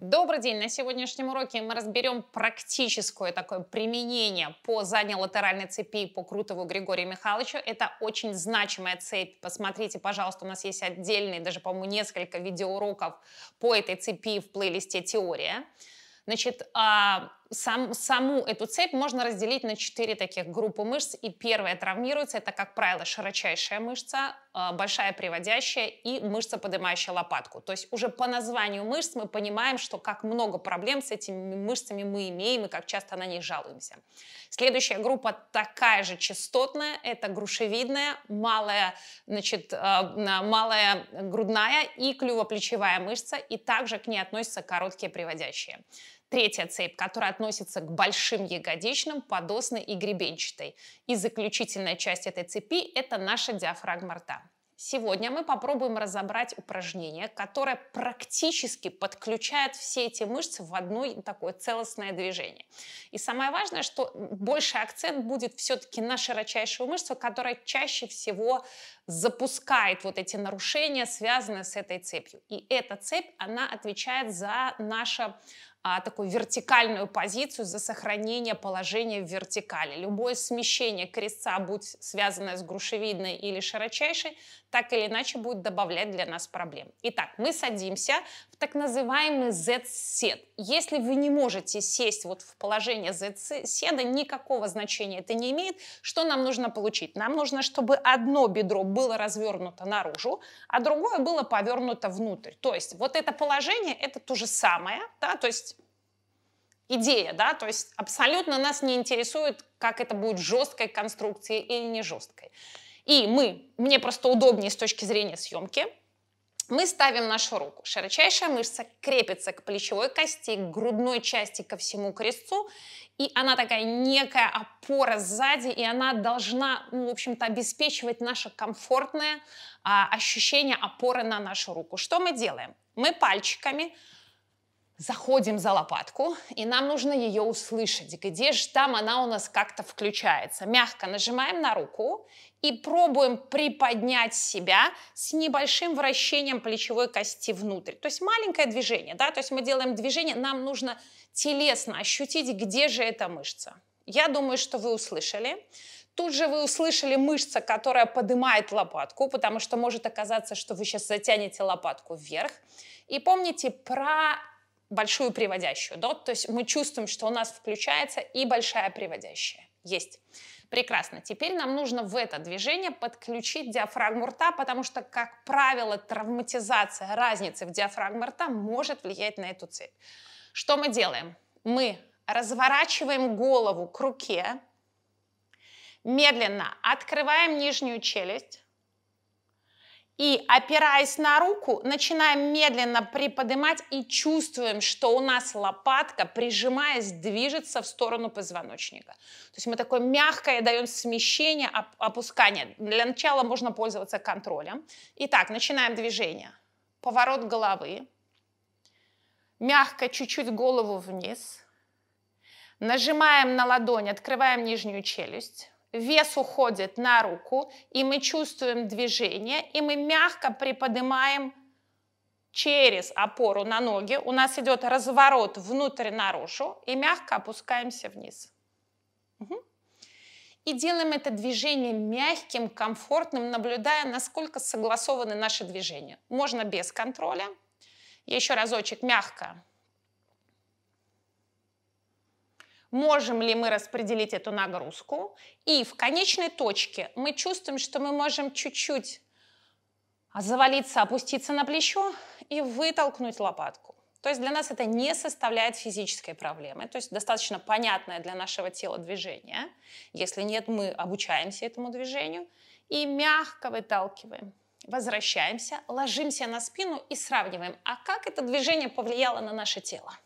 Добрый день! На сегодняшнем уроке мы разберем практическое такое применение по задней латеральной цепи по Крутову Григорию Михайловичу. Это очень значимая цепь. Посмотрите, пожалуйста, у нас есть отдельные, даже, по-моему, несколько видеоуроков по этой цепи в плейлисте «Теория». Значит, а, сам, саму эту цепь можно разделить на четыре таких группы мышц. И первая травмируется, это, как правило, широчайшая мышца, а, большая приводящая и мышца, поднимающая лопатку. То есть уже по названию мышц мы понимаем, что как много проблем с этими мышцами мы имеем и как часто на них жалуемся. Следующая группа такая же частотная, это грушевидная, малая, значит, а, малая грудная и клювоплечевая мышца, и также к ней относятся короткие приводящие. Третья цепь, которая относится к большим ягодичным, подосной и гребенчатой. И заключительная часть этой цепи – это наша диафрагма рта. Сегодня мы попробуем разобрать упражнение, которое практически подключает все эти мышцы в одно такое целостное движение. И самое важное, что больший акцент будет все-таки на широчайшую мышцу, которая чаще всего запускает вот эти нарушения, связанные с этой цепью. И эта цепь, она отвечает за наше а, такую вертикальную позицию за сохранение положения в вертикали. Любое смещение крестца, будь связанное с грушевидной или широчайшей, так или иначе будет добавлять для нас проблем. Итак, мы садимся в так называемый Z-сед. Если вы не можете сесть вот в положение Z-седа, никакого значения это не имеет. Что нам нужно получить? Нам нужно, чтобы одно бедро было развернуто наружу, а другое было повернуто внутрь. То есть вот это положение, это то же самое, да, то есть идея, да, то есть абсолютно нас не интересует, как это будет жесткой конструкцией или не жесткой. И мы, мне просто удобнее с точки зрения съемки, мы ставим нашу руку. Широчайшая мышца крепится к плечевой кости, к грудной части, ко всему крестцу. И она такая некая опора сзади, и она должна, ну, в общем-то, обеспечивать наше комфортное а, ощущение опоры на нашу руку. Что мы делаем? Мы пальчиками заходим за лопатку, и нам нужно ее услышать. Где же там она у нас как-то включается? Мягко нажимаем на руку и пробуем приподнять себя с небольшим вращением плечевой кости внутрь. То есть маленькое движение, да, то есть мы делаем движение, нам нужно телесно ощутить, где же эта мышца. Я думаю, что вы услышали. Тут же вы услышали мышца, которая поднимает лопатку, потому что может оказаться, что вы сейчас затянете лопатку вверх. И помните про большую приводящую. Да? То есть мы чувствуем, что у нас включается и большая приводящая. Есть. Прекрасно. Теперь нам нужно в это движение подключить диафрагму рта, потому что, как правило, травматизация разницы в диафрагме рта может влиять на эту цепь. Что мы делаем? Мы разворачиваем голову к руке, медленно открываем нижнюю челюсть, и опираясь на руку, начинаем медленно приподнимать и чувствуем, что у нас лопатка, прижимаясь, движется в сторону позвоночника. То есть мы такое мягкое даем смещение, опускание. Для начала можно пользоваться контролем. Итак, начинаем движение. Поворот головы. Мягко чуть-чуть голову вниз. Нажимаем на ладонь, открываем нижнюю челюсть вес уходит на руку, и мы чувствуем движение, и мы мягко приподнимаем через опору на ноги. У нас идет разворот внутрь-наружу, и мягко опускаемся вниз. Угу. И делаем это движение мягким, комфортным, наблюдая, насколько согласованы наши движения. Можно без контроля. Еще разочек мягко можем ли мы распределить эту нагрузку, и в конечной точке мы чувствуем, что мы можем чуть-чуть завалиться, опуститься на плечо и вытолкнуть лопатку. То есть для нас это не составляет физической проблемы, то есть достаточно понятное для нашего тела движение. Если нет, мы обучаемся этому движению и мягко выталкиваем. Возвращаемся, ложимся на спину и сравниваем, а как это движение повлияло на наше тело.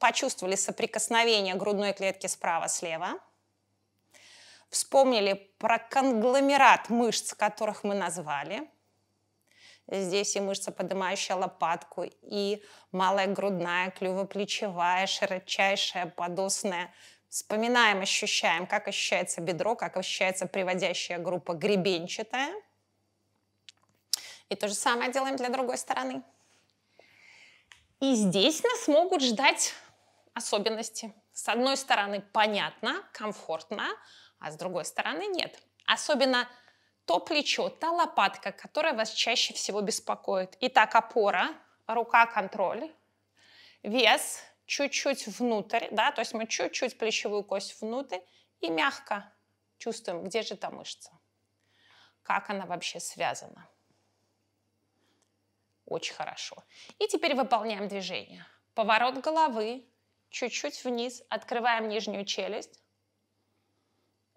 почувствовали соприкосновение грудной клетки справа-слева, вспомнили про конгломерат мышц, которых мы назвали. Здесь и мышца, поднимающая лопатку, и малая грудная, клювоплечевая, широчайшая, подосная. Вспоминаем, ощущаем, как ощущается бедро, как ощущается приводящая группа гребенчатая. И то же самое делаем для другой стороны. И здесь нас могут ждать особенности. С одной стороны, понятно, комфортно, а с другой стороны, нет. Особенно то плечо, та лопатка, которая вас чаще всего беспокоит. Итак, опора, рука, контроль, вес чуть-чуть внутрь, да, то есть мы чуть-чуть плечевую кость внутрь и мягко чувствуем, где же эта мышца, как она вообще связана. Очень хорошо. И теперь выполняем движение. Поворот головы, чуть-чуть вниз, открываем нижнюю челюсть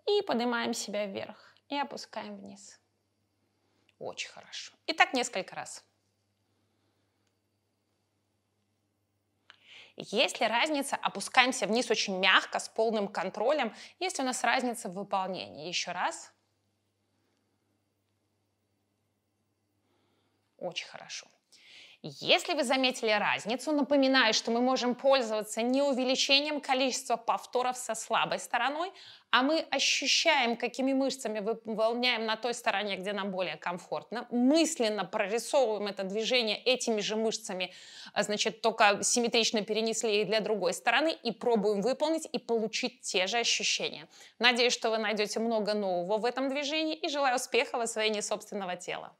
и поднимаем себя вверх и опускаем вниз. Очень хорошо. И так несколько раз. Есть ли разница, опускаемся вниз очень мягко, с полным контролем, есть у нас разница в выполнении. Еще раз. Очень хорошо. Если вы заметили разницу, напоминаю, что мы можем пользоваться не увеличением количества повторов со слабой стороной, а мы ощущаем, какими мышцами выполняем на той стороне, где нам более комфортно, мысленно прорисовываем это движение этими же мышцами, а, значит, только симметрично перенесли и для другой стороны, и пробуем выполнить и получить те же ощущения. Надеюсь, что вы найдете много нового в этом движении и желаю успеха в освоении собственного тела.